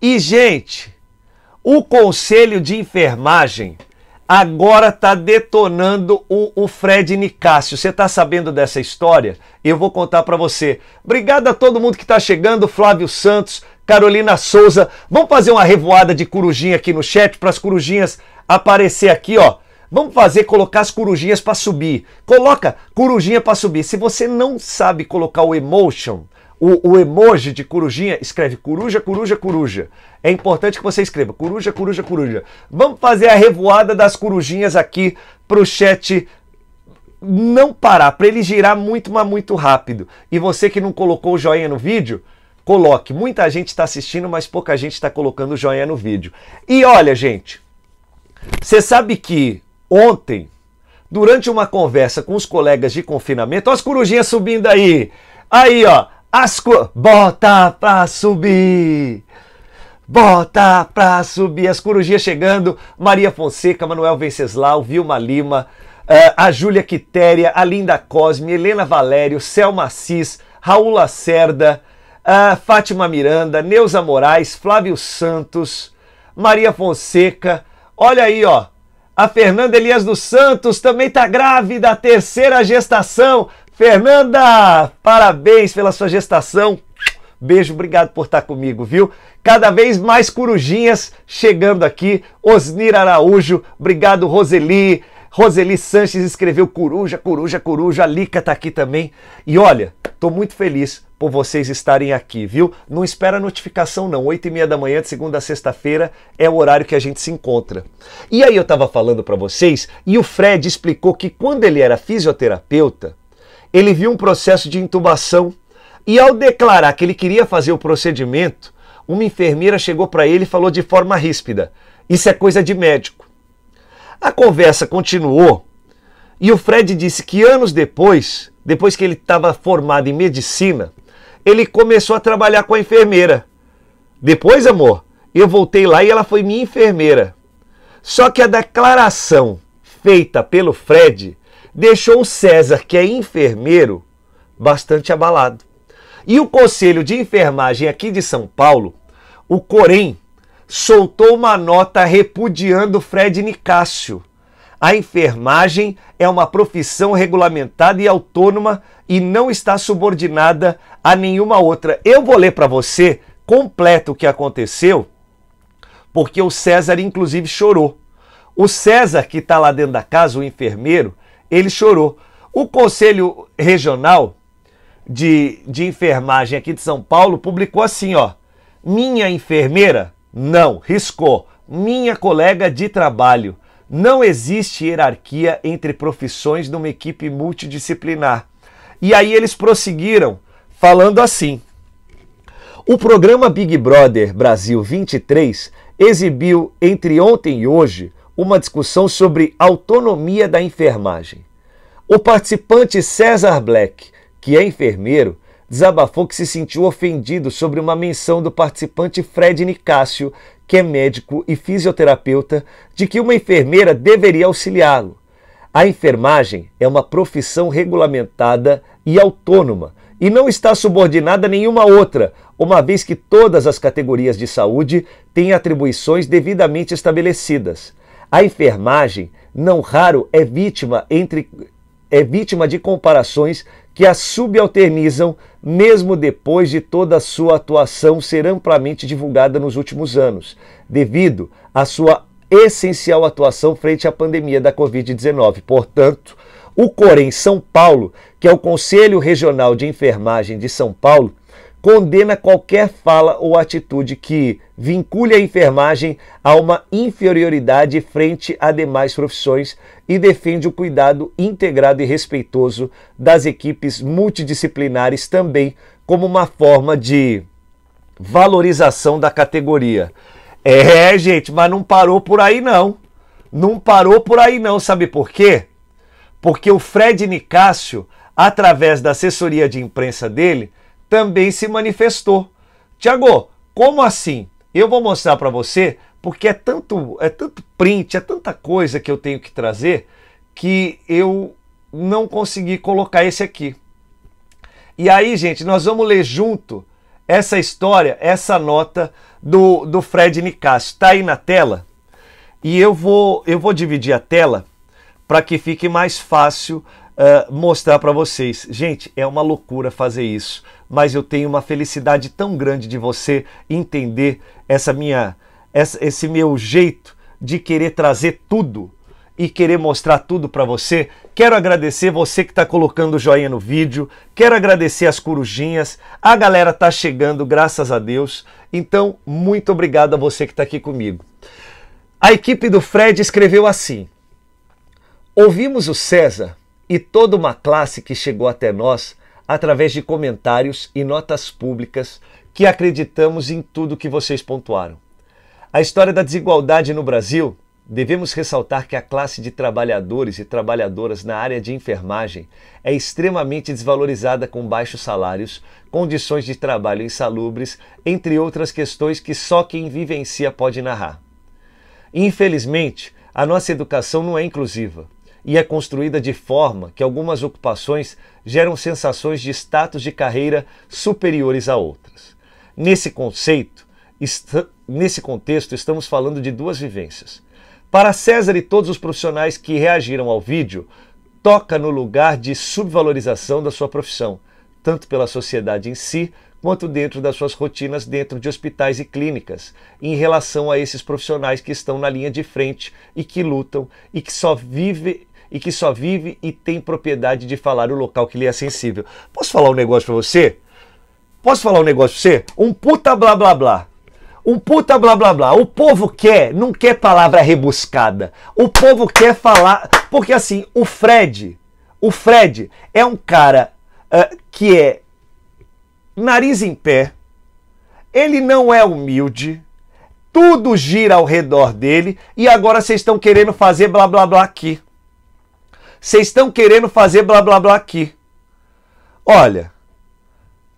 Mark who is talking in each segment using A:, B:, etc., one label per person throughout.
A: E, gente, o conselho de enfermagem agora está detonando o, o, Fred Nicásio. Você está sabendo dessa história? Eu vou contar para você. Obrigado a todo mundo que está chegando, Flávio Santos, Carolina Souza. Vamos fazer uma revoada de corujinha aqui no chat para as corujinhas aparecer aqui, ó. Vamos fazer colocar as corujinhas para subir. Coloca corujinha para subir. Se você não sabe colocar o emotion, o, o, emoji de corujinha escreve coruja, coruja, coruja. É importante que você escreva coruja, coruja, coruja. Vamos fazer a revoada das corujinhas aqui para o chat não parar, para ele girar muito, mas muito rápido. E você que não colocou o joinha no vídeo, coloque. Muita gente está assistindo, mas pouca gente está colocando o joinha no vídeo. E olha, gente, você sabe que ontem, durante uma conversa com os colegas de confinamento, olha as corujinhas subindo aí. Aí, ó as Bota pra subir! Bota pra subir! As corujias chegando, Maria Fonseca, Manuel Venceslau, Vilma Lima, eh, a Júlia Quitéria, a Linda Cosme, Helena Valério, Selma Assis, Raul Lacerda, a eh, Fátima Miranda, Neuza Moraes, Flávio Santos, Maria Fonseca, olha aí, ó, a Fernanda Elias dos Santos também tá grávida, terceira gestação. Fernanda, parabéns pela sua gestação. Beijo, obrigado por estar comigo, viu? Cada vez mais corujinhas chegando aqui. Osnir Araújo, obrigado, Roseli. Roseli Sanches escreveu coruja, coruja, coruja. A Lica tá aqui também. E olha, tô muito feliz por vocês estarem aqui, viu? Não espera notificação não, oito e meia da manhã de segunda a sexta-feira é o horário que a gente se encontra. E aí eu tava falando para vocês e o Fred explicou que quando ele era fisioterapeuta, ele viu um processo de intubação e ao declarar que ele queria fazer o procedimento, uma enfermeira chegou para ele e falou de forma ríspida: "Isso é coisa de médico". A conversa continuou e o Fred disse que anos depois, depois que ele estava formado em medicina, ele começou a trabalhar com a enfermeira. Depois, amor, eu voltei lá e ela foi minha enfermeira. Só que a declaração feita pelo Fred deixou César, que é enfermeiro, bastante abalado. E o Conselho de Enfermagem aqui de São Paulo, o Corém, soltou uma nota repudiando Fred Nicásio. A enfermagem é uma profissão regulamentada e autônoma e não está subordinada a nenhuma outra. Eu vou ler para você completo o que aconteceu, porque o César inclusive chorou. O César que está lá dentro da casa, o enfermeiro, ele chorou. O Conselho Regional de, de Enfermagem aqui de São Paulo publicou assim, ó. Minha enfermeira? Não, riscou. Minha colega de trabalho. Não existe hierarquia entre profissões numa equipe multidisciplinar. E aí eles prosseguiram falando assim: O programa Big Brother Brasil 23 exibiu entre ontem e hoje uma discussão sobre autonomia da enfermagem. O participante César Black, que é enfermeiro, desabafou que se sentiu ofendido sobre uma menção do participante Fred Nicásio, que é médico e fisioterapeuta, de que uma enfermeira deveria auxiliá-lo. A enfermagem é uma profissão regulamentada e autônoma e não está subordinada a nenhuma outra, uma vez que todas as categorias de saúde têm atribuições devidamente estabelecidas. A enfermagem, não raro, é vítima, entre, é vítima de comparações que a subalternizam, mesmo depois de toda a sua atuação ser amplamente divulgada nos últimos anos, devido à sua essencial atuação frente à pandemia da Covid-19. Portanto, o Corém São Paulo, que é o Conselho Regional de Enfermagem de São Paulo, condena qualquer fala ou atitude que vincule a enfermagem a uma inferioridade frente a demais profissões e defende o cuidado integrado e respeitoso das equipes multidisciplinares também como uma forma de valorização da categoria. É, gente, mas não parou por aí não. Não parou por aí não, sabe por quê? Porque o Fred Nicásio, através da assessoria de imprensa dele, também se manifestou. Tiago, como assim? Eu vou mostrar para você, porque é tanto, é tanto print, é tanta coisa que eu tenho que trazer que eu não consegui colocar esse aqui. E aí, gente, nós vamos ler junto essa história, essa nota do, do Fred Nicásio. Está aí na tela e eu vou, eu vou dividir a tela para que fique mais fácil uh, mostrar para vocês. Gente, é uma loucura fazer isso mas eu tenho uma felicidade tão grande de você entender essa minha essa, esse meu jeito de querer trazer tudo e querer mostrar tudo para você. Quero agradecer você que está colocando o joinha no vídeo, quero agradecer as corujinhas, a galera tá chegando, graças a Deus. Então, muito obrigado a você que está aqui comigo. A equipe do Fred escreveu assim: Ouvimos o César e toda uma classe que chegou até nós através de comentários e notas públicas que acreditamos em tudo que vocês pontuaram. A história da desigualdade no Brasil, devemos ressaltar que a classe de trabalhadores e trabalhadoras na área de enfermagem é extremamente desvalorizada com baixos salários, condições de trabalho insalubres, entre outras questões que só quem vivencia pode narrar. Infelizmente, a nossa educação não é inclusiva e é construída de forma que algumas ocupações geram sensações de status de carreira superiores a outras. Nesse conceito, nesse contexto, estamos falando de duas vivências. Para César e todos os profissionais que reagiram ao vídeo, toca no lugar de subvalorização da sua profissão, tanto pela sociedade em si, quanto dentro das suas rotinas dentro de hospitais e clínicas, em relação a esses profissionais que estão na linha de frente e que lutam e que só vivem e que só vive e tem propriedade de falar o local que lhe é sensível. Posso falar um negócio para você? Posso falar um negócio pra você? Um puta blá blá blá. Um puta blá blá blá. O povo quer, não quer palavra rebuscada. O povo quer falar. Porque assim, o Fred, o Fred é um cara uh, que é nariz em pé, ele não é humilde, tudo gira ao redor dele e agora vocês estão querendo fazer blá blá blá aqui. Vocês estão querendo fazer blá blá blá aqui. Olha,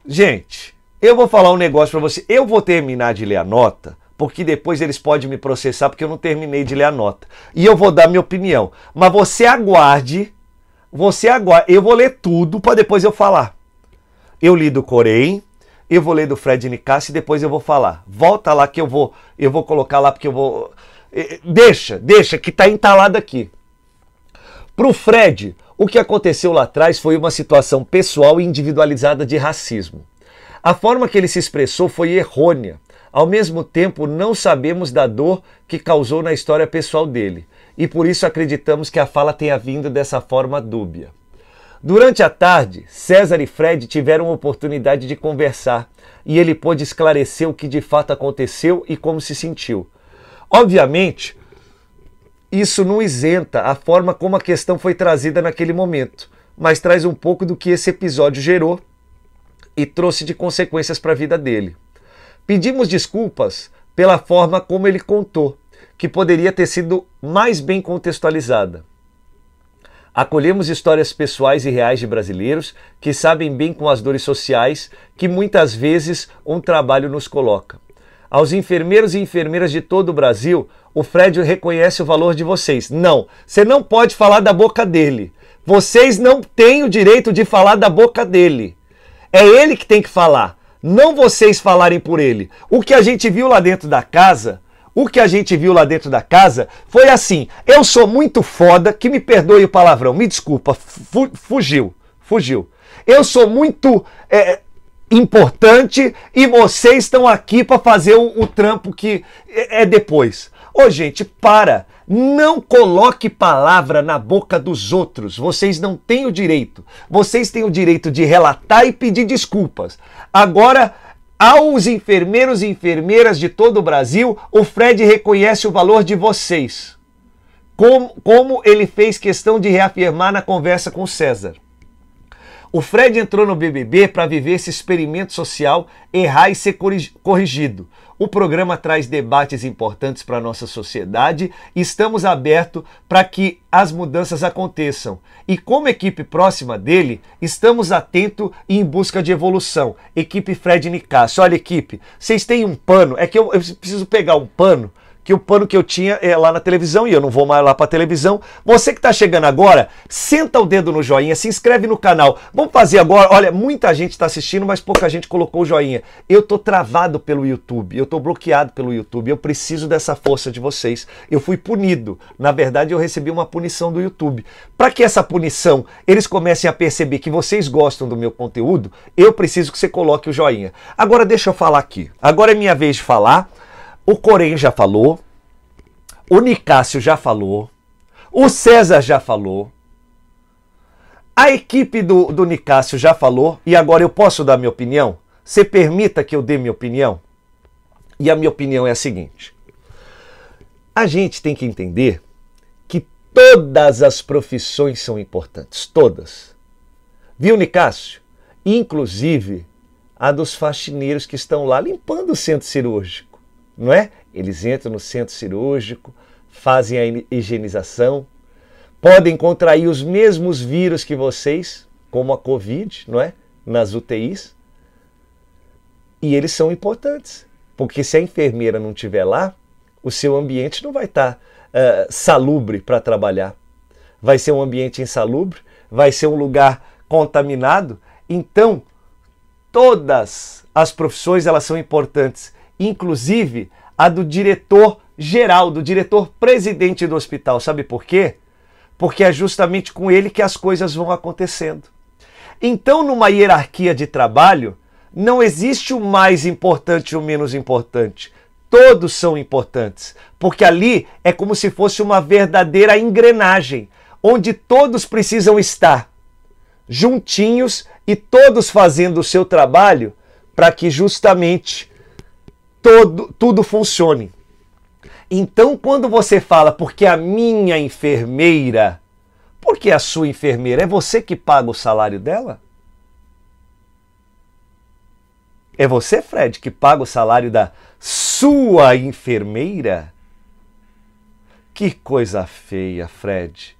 A: gente, eu vou falar um negócio para você. Eu vou terminar de ler a nota, porque depois eles podem me processar porque eu não terminei de ler a nota. E eu vou dar minha opinião. Mas você aguarde, você aguarde. Eu vou ler tudo para depois eu falar. Eu li do Coreia, eu vou ler do Fred Nicasse e depois eu vou falar. Volta lá que eu vou, eu vou colocar lá porque eu vou eh, Deixa, deixa que tá entalado aqui. Para o Fred, o que aconteceu lá atrás foi uma situação pessoal e individualizada de racismo. A forma que ele se expressou foi errônea. Ao mesmo tempo, não sabemos da dor que causou na história pessoal dele, e por isso acreditamos que a fala tenha vindo dessa forma dúbia. Durante a tarde, César e Fred tiveram a oportunidade de conversar e ele pôde esclarecer o que de fato aconteceu e como se sentiu. Obviamente, isso não isenta a forma como a questão foi trazida naquele momento, mas traz um pouco do que esse episódio gerou e trouxe de consequências para a vida dele. Pedimos desculpas pela forma como ele contou, que poderia ter sido mais bem contextualizada. Acolhemos histórias pessoais e reais de brasileiros que sabem bem com as dores sociais que muitas vezes um trabalho nos coloca aos enfermeiros e enfermeiras de todo o Brasil, o Fred reconhece o valor de vocês. Não, você não pode falar da boca dele. Vocês não têm o direito de falar da boca dele. É ele que tem que falar, não vocês falarem por ele. O que a gente viu lá dentro da casa, o que a gente viu lá dentro da casa foi assim: eu sou muito foda, que me perdoe o palavrão, me desculpa, fu fugiu, fugiu. Eu sou muito é, importante e vocês estão aqui para fazer o, o, trampo que é, é, depois. Ô, gente, para! Não coloque palavra na boca dos outros. Vocês não têm o direito. Vocês têm o direito de relatar e pedir desculpas. Agora, aos enfermeiros e enfermeiras de todo o Brasil, o Fred reconhece o valor de vocês. Como, como ele fez questão de reafirmar na conversa com César. O Fred entrou no BBB para viver esse experimento social, errar e ser corrigido. O programa traz debates importantes para a nossa sociedade e estamos abertos para que as mudanças aconteçam. E como equipe próxima dele, estamos atentos e em busca de evolução. Equipe Fred Nicasso. Olha, equipe, vocês têm um pano. É que eu, eu preciso pegar um pano que o pano que eu tinha é lá na televisão e eu não vou mais lá para televisão. Você que está chegando agora, senta o dedo no joinha, se inscreve no canal. Vamos fazer agora. Olha, muita gente está assistindo, mas pouca gente colocou o joinha. Eu tô travado pelo YouTube, eu tô bloqueado pelo YouTube. Eu preciso dessa força de vocês. Eu fui punido. Na verdade, eu recebi uma punição do YouTube. Para que essa punição eles comecem a perceber que vocês gostam do meu conteúdo, eu preciso que você coloque o joinha. Agora deixa eu falar aqui. Agora é minha vez de falar. O Corém já falou, o Nicásio já falou, o César já falou, a equipe do, do Nicásio já falou, e agora eu posso dar minha opinião? Você permita que eu dê minha opinião? E a minha opinião é a seguinte: a gente tem que entender que todas as profissões são importantes, todas. Viu, Nicásio? Inclusive a dos faxineiros que estão lá limpando o centro cirúrgico não é? Eles entram no centro cirúrgico, fazem a higienização, podem contrair os mesmos vírus que vocês, como a Covid, não é? Nas UTIs. E eles são importantes, porque se a enfermeira não estiver lá, o seu ambiente não vai estar tá, uh, salubre para trabalhar. Vai ser um ambiente insalubre, vai ser um lugar contaminado. Então, todas as profissões elas são importantes, inclusive a do diretor geral, do diretor presidente do hospital. Sabe por quê? Porque é justamente com ele que as coisas vão acontecendo. Então, numa hierarquia de trabalho, não existe o mais importante e o menos importante. Todos são importantes, porque ali é como se fosse uma verdadeira engrenagem, onde todos precisam estar juntinhos e todos fazendo o seu trabalho para que justamente todo, tudo funcione. Então, quando você fala, porque a minha enfermeira, porque a sua enfermeira, é você que paga o salário dela? É você, Fred, que paga o salário da sua enfermeira? Que coisa feia, Fred.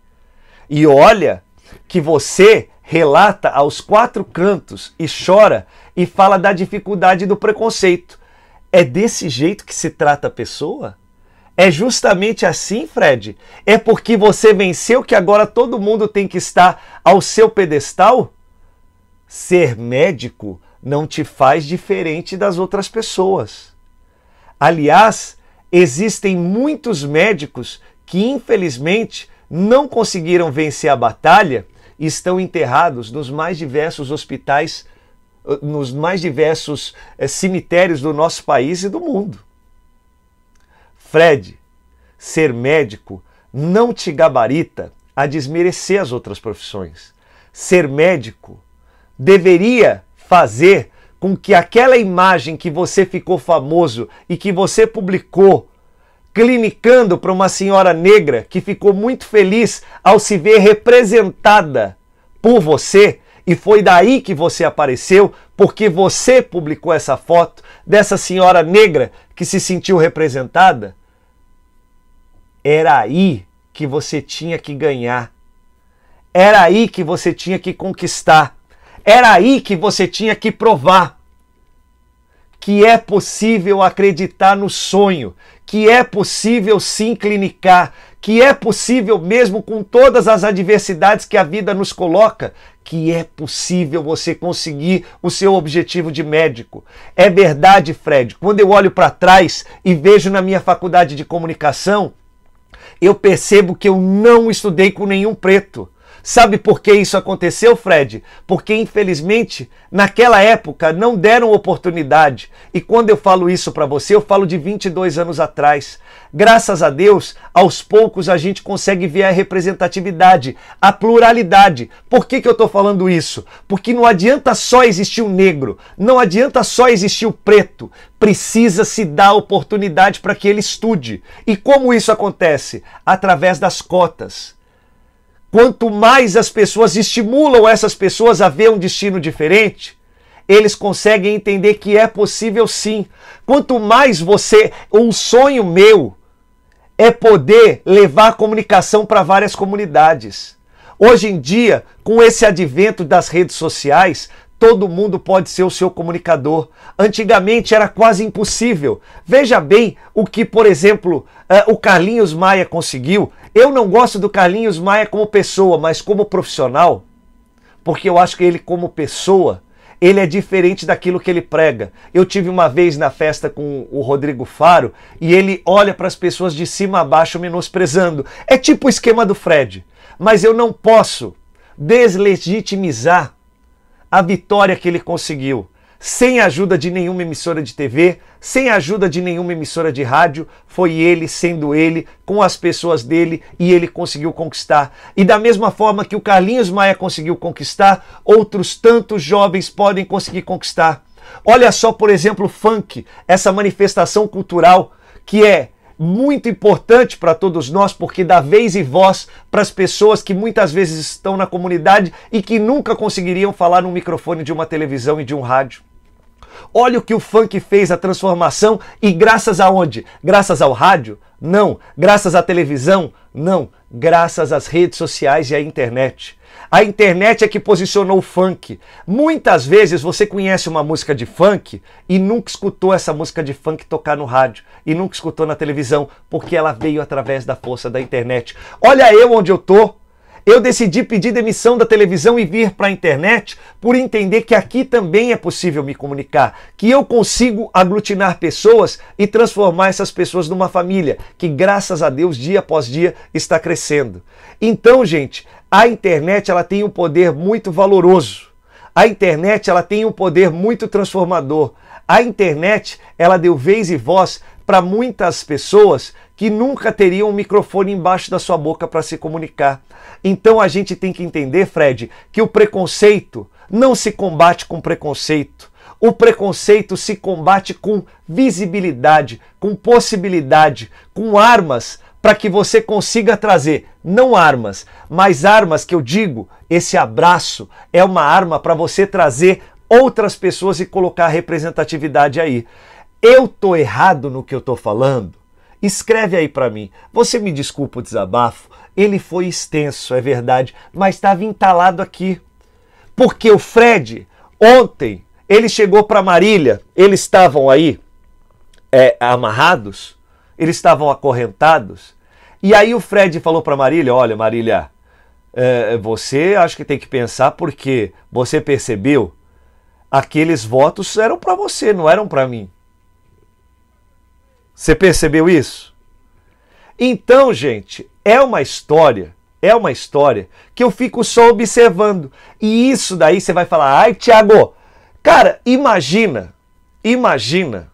A: E olha que você relata aos quatro cantos e chora e fala da dificuldade do preconceito. É desse jeito que se trata a pessoa? É justamente assim, Fred? É porque você venceu que agora todo mundo tem que estar ao seu pedestal? Ser médico não te faz diferente das outras pessoas. Aliás, existem muitos médicos que infelizmente não conseguiram vencer a batalha e estão enterrados nos mais diversos hospitais nos mais diversos eh, cemitérios do nosso país e do mundo. Fred, ser médico não te gabarita a desmerecer as outras profissões. Ser médico deveria fazer com que aquela imagem que você ficou famoso e que você publicou clinicando para uma senhora negra que ficou muito feliz ao se ver representada por você, e foi daí que você apareceu, porque você publicou essa foto dessa senhora negra que se sentiu representada? Era aí que você tinha que ganhar. Era aí que você tinha que conquistar. Era aí que você tinha que provar que é possível acreditar no sonho, que é possível sim clinicar, que é possível mesmo com todas as adversidades que a vida nos coloca, que é possível você conseguir o seu objetivo de médico. É verdade, Fred. Quando eu olho para trás e vejo na minha faculdade de comunicação, eu percebo que eu não estudei com nenhum preto. Sabe por que isso aconteceu, Fred? Porque infelizmente naquela época não deram oportunidade. E quando eu falo isso para você, eu falo de 22 anos atrás. Graças a Deus, aos poucos a gente consegue ver a representatividade, a pluralidade. Por que, que eu estou falando isso? Porque não adianta só existir o negro, não adianta só existir o preto. Precisa se dar oportunidade para que ele estude. E como isso acontece? Através das cotas quanto mais as pessoas estimulam essas pessoas a ver um destino diferente, eles conseguem entender que é possível sim. Quanto mais você, um sonho meu é poder levar a comunicação para várias comunidades. Hoje em dia, com esse advento das redes sociais, Todo mundo pode ser o seu comunicador. Antigamente era quase impossível. Veja bem o que, por exemplo, eh, o Carlinhos Maia conseguiu. Eu não gosto do Carlinhos Maia como pessoa, mas como profissional, porque eu acho que ele, como pessoa, ele é diferente daquilo que ele prega. Eu tive uma vez na festa com o Rodrigo Faro e ele olha para as pessoas de cima a baixo menosprezando. É tipo o esquema do Fred, mas eu não posso deslegitimizar a vitória que ele conseguiu. Sem ajuda de nenhuma emissora de TV, sem ajuda de nenhuma emissora de rádio, foi ele sendo ele, com as pessoas dele, e ele conseguiu conquistar. E da mesma forma que o Carlinhos Maia conseguiu conquistar, outros tantos jovens podem conseguir conquistar. Olha só, por exemplo, o funk, essa manifestação cultural que é muito importante para todos nós, porque dá vez e voz para as pessoas que muitas vezes estão na comunidade e que nunca conseguiriam falar no microfone de uma televisão e de um rádio. Olha o que o funk fez, a transformação, e graças a onde? Graças ao rádio? Não. Graças à televisão? Não. Graças às redes sociais e à internet. A internet é que posicionou o funk. Muitas vezes você conhece uma música de funk e nunca escutou essa música de funk tocar no rádio e nunca escutou na televisão, porque ela veio através da força da internet. Olha eu onde eu tô, eu decidi pedir demissão da televisão e vir para a internet por entender que aqui também é possível me comunicar, que eu consigo aglutinar pessoas e transformar essas pessoas numa família que, graças a Deus, dia após dia está crescendo. Então, gente, a internet ela tem um poder muito valoroso. A internet ela tem um poder muito transformador. A internet ela deu vez e voz para muitas pessoas que nunca teriam um microfone embaixo da sua boca para se comunicar. Então a gente tem que entender, Fred, que o preconceito não se combate com preconceito. O preconceito se combate com visibilidade, com possibilidade, com armas para que você consiga trazer não armas, mas armas que eu digo, esse abraço é uma arma para você trazer outras pessoas e colocar representatividade aí. Eu tô errado no que eu tô falando? Escreve aí para mim. Você me desculpa o desabafo, ele foi extenso, é verdade, mas estava entalado aqui. Porque o Fred, ontem, ele chegou para Marília, eles estavam aí é, amarrados, eles estavam acorrentados. E aí o Fred falou para Marília: Olha, Marília, é, você acho que tem que pensar porque você percebeu aqueles votos eram para você, não eram para mim. Você percebeu isso? Então, gente, é uma história, é uma história que eu fico só observando. E isso daí você vai falar, ai, Tiago, cara, imagina, imagina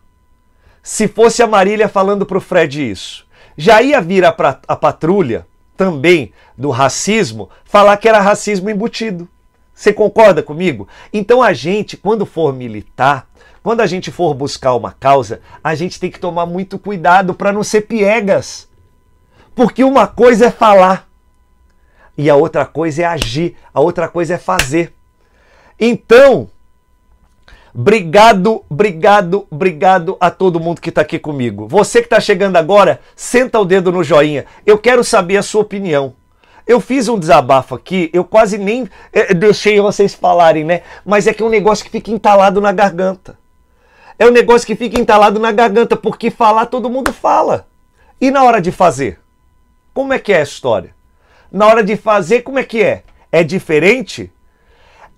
A: se fosse a Marília falando pro Fred isso. Já ia vir a, a patrulha também do racismo falar que era racismo embutido. Você concorda comigo? Então a gente, quando for militar, quando a gente for buscar uma causa, a gente tem que tomar muito cuidado para não ser piegas. Porque uma coisa é falar e a outra coisa é agir, a outra coisa é fazer. Então, Obrigado, obrigado, obrigado a todo mundo que está aqui comigo. Você que está chegando agora, senta o dedo no joinha. Eu quero saber a sua opinião. Eu fiz um desabafo aqui, eu quase nem eh, deixei vocês falarem, né? Mas é que é um negócio que fica entalado na garganta é um negócio que fica entalado na garganta, porque falar todo mundo fala. E na hora de fazer? Como é que é a história? Na hora de fazer, como é que é? É diferente?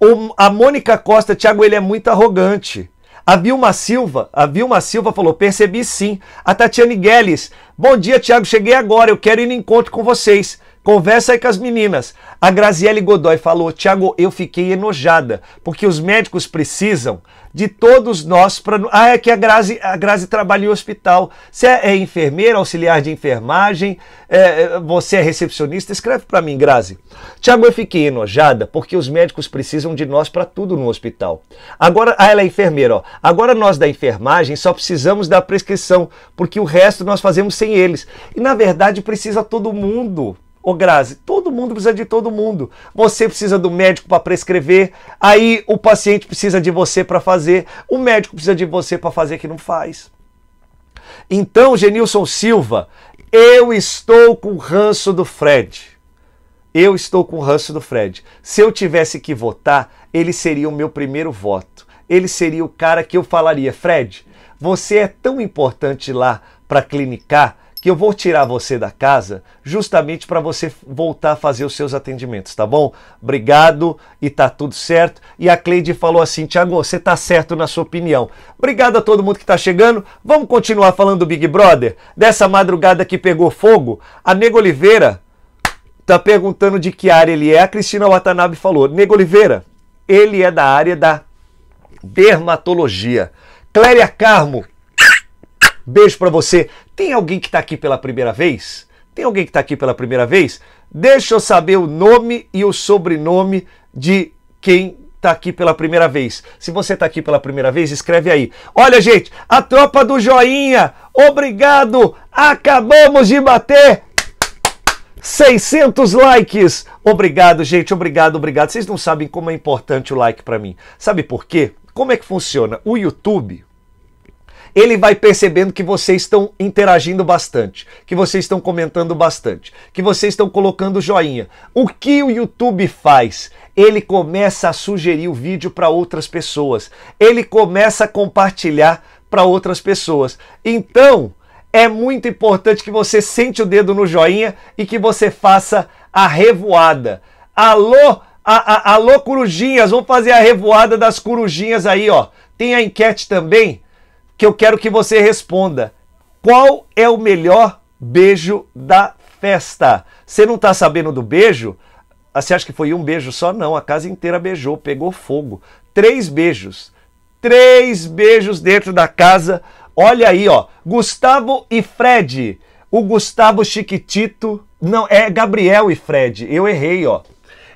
A: O, a Mônica Costa, Thiago, ele é muito arrogante. A Vilma Silva, a Vilma Silva falou, percebi sim. A Tatiane Guedes, bom dia, Thiago, cheguei agora, eu quero ir no encontro com vocês. Conversa aí com as meninas. A Graziele Godoy falou: Tiago, eu fiquei enojada, porque os médicos precisam de todos nós para. Ah, é que a Grazi, a Grazi trabalha em hospital. Você é enfermeira, auxiliar de enfermagem, é, é você é recepcionista? Escreve para mim, Grazi. Tiago, eu fiquei enojada porque os médicos precisam de nós para tudo no hospital. Agora, ah, ela é enfermeira, ó. Agora nós da enfermagem só precisamos da prescrição, porque o resto nós fazemos sem eles. E na verdade precisa todo mundo. Ô Grazi, todo mundo precisa de todo mundo. Você precisa do médico para prescrever, aí o paciente precisa de você para fazer, o médico precisa de você para fazer que não faz. Então, Genilson Silva, eu estou com ranço do Fred. Eu estou com ranço do Fred. Se eu tivesse que votar, ele seria o meu primeiro voto. Ele seria o cara que eu falaria, Fred, você é tão importante lá para clinicar que eu vou tirar você da casa justamente para você voltar a fazer os seus atendimentos, tá bom? Obrigado e tá tudo certo. E a Cleide falou assim: Tiago, você tá certo na sua opinião. Obrigado a todo mundo que tá chegando. Vamos continuar falando do Big Brother? Dessa madrugada que pegou fogo, a Nego Oliveira tá perguntando de que área ele é. A Cristina Watanabe falou: Nego Oliveira, ele é da área da dermatologia. Cléria Carmo, Beijo para você. Tem alguém que está aqui pela primeira vez? Tem alguém que está aqui pela primeira vez? Deixa eu saber o nome e o sobrenome de quem está aqui pela primeira vez. Se você está aqui pela primeira vez, escreve aí. Olha, gente, a tropa do joinha, obrigado! Acabamos de bater 600 likes! Obrigado, gente, obrigado, obrigado. Vocês não sabem como é importante o like para mim. Sabe por quê? Como é que funciona? O YouTube, ele vai percebendo que vocês estão interagindo bastante, que vocês estão comentando bastante, que vocês estão colocando joinha. O que o YouTube faz? Ele começa a sugerir o vídeo para outras pessoas, ele começa a compartilhar para outras pessoas. Então, é muito importante que você sente o dedo no joinha e que você faça a revoada. Alô, a, a, alô, corujinhas, vamos fazer a revoada das corujinhas aí, ó. Tem a enquete também que eu quero que você responda. Qual é o melhor beijo da festa? Você não está sabendo do beijo? Ah, você acha que foi um beijo só? Não, a casa inteira beijou, pegou fogo. Três beijos. Três beijos dentro da casa. Olha aí, ó. Gustavo e Fred. O Gustavo Chiquitito. Não, é Gabriel e Fred. Eu errei, ó.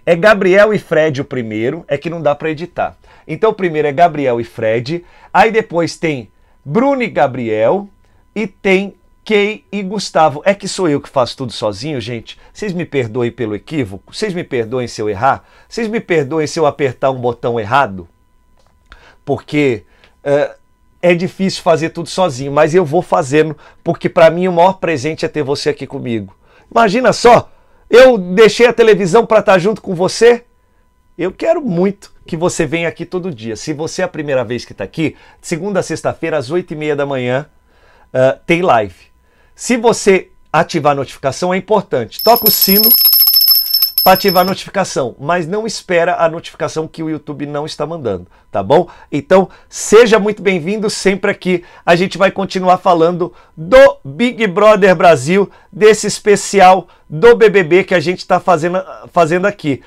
A: É Gabriel e Fred o primeiro, é que não dá para editar. Então o primeiro é Gabriel e Fred, aí depois tem Bruno e Gabriel e tem Kay e Gustavo. É que sou eu que faço tudo sozinho, gente. Vocês me perdoem pelo equívoco, vocês me perdoem se eu errar, vocês me perdoem se eu apertar um botão errado, porque uh, é difícil fazer tudo sozinho, mas eu vou fazendo, porque para mim o maior presente é ter você aqui comigo. Imagina só, eu deixei a televisão para estar tá junto com você eu quero muito que você venha aqui todo dia. Se você é a primeira vez que está aqui, segunda a sexta-feira, às oito e meia da manhã, uh, tem live. Se você ativar a notificação, é importante. Toca o sino para ativar a notificação, mas não espera a notificação que o YouTube não está mandando, tá bom? Então, seja muito bem-vindo sempre aqui. A gente vai continuar falando do Big Brother Brasil, desse especial do BBB que a gente está fazendo, fazendo aqui.